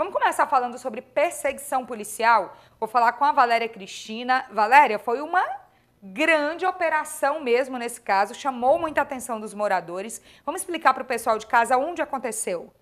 Vamos começar falando sobre perseguição policial. Vou falar com a Valéria Cristina. Valéria, foi uma grande operação mesmo nesse caso, chamou muita atenção dos moradores. Vamos explicar para o pessoal de casa onde aconteceu.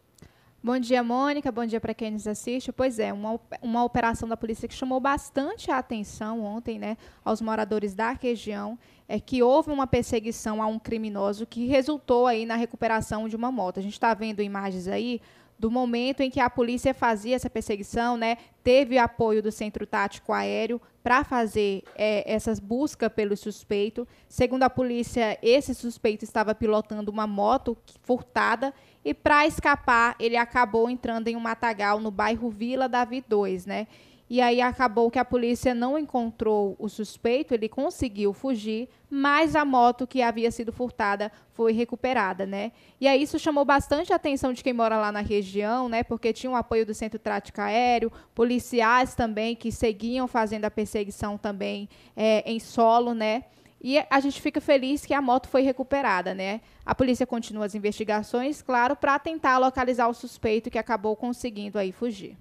Bom dia, Mônica. Bom dia para quem nos assiste. Pois é, uma, uma operação da polícia que chamou bastante a atenção ontem, né, aos moradores da região, é que houve uma perseguição a um criminoso que resultou aí na recuperação de uma moto. A gente está vendo imagens aí do momento em que a polícia fazia essa perseguição, né, teve apoio do Centro Tático Aéreo para fazer é, essas buscas pelo suspeito. Segundo a polícia, esse suspeito estava pilotando uma moto furtada e, para escapar, ele acabou entrando em um matagal no bairro Vila Davi 2, né? E aí acabou que a polícia não encontrou o suspeito, ele conseguiu fugir, mas a moto que havia sido furtada foi recuperada, né? E aí isso chamou bastante a atenção de quem mora lá na região, né? Porque tinha o apoio do Centro Trático Aéreo, policiais também que seguiam fazendo a perseguição também é, em solo, né? E a gente fica feliz que a moto foi recuperada, né? A polícia continua as investigações, claro, para tentar localizar o suspeito que acabou conseguindo aí fugir.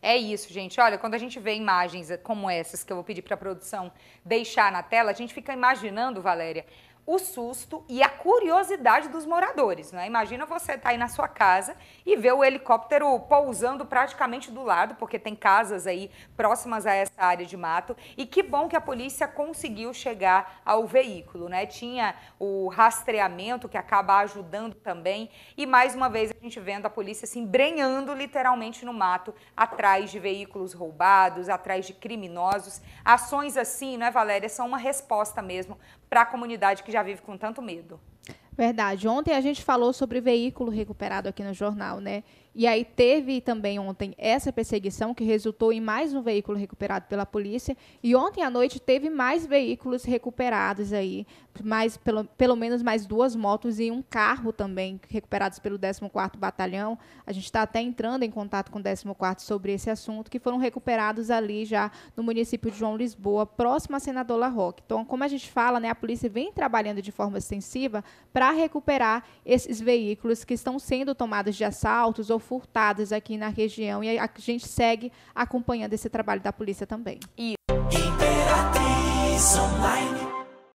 É isso, gente. Olha, quando a gente vê imagens como essas que eu vou pedir para a produção deixar na tela, a gente fica imaginando, Valéria, o susto e a curiosidade dos moradores. Né? Imagina você estar tá aí na sua casa e ver o helicóptero pousando praticamente do lado, porque tem casas aí próximas a essa área de mato. E que bom que a polícia conseguiu chegar ao veículo. Né? Tinha o rastreamento que acaba ajudando também. E mais uma vez a gente vendo a polícia se embrenhando literalmente no mato, atrás de veículos roubados, atrás de criminosos. Ações assim, não é, Valéria, são uma resposta mesmo para a comunidade que já já vive com tanto medo. Verdade. Ontem a gente falou sobre veículo recuperado aqui no jornal, né? E aí teve também ontem essa perseguição que resultou em mais um veículo recuperado pela polícia. E ontem à noite teve mais veículos recuperados aí, mais, pelo, pelo menos mais duas motos e um carro também recuperados pelo 14º Batalhão. A gente está até entrando em contato com o 14º sobre esse assunto, que foram recuperados ali já no município de João Lisboa, próximo a Senador La Roque. Então, como a gente fala, né, a polícia vem trabalhando de forma extensiva para para recuperar esses veículos que estão sendo tomados de assaltos ou furtados aqui na região. E a gente segue acompanhando esse trabalho da polícia também. E...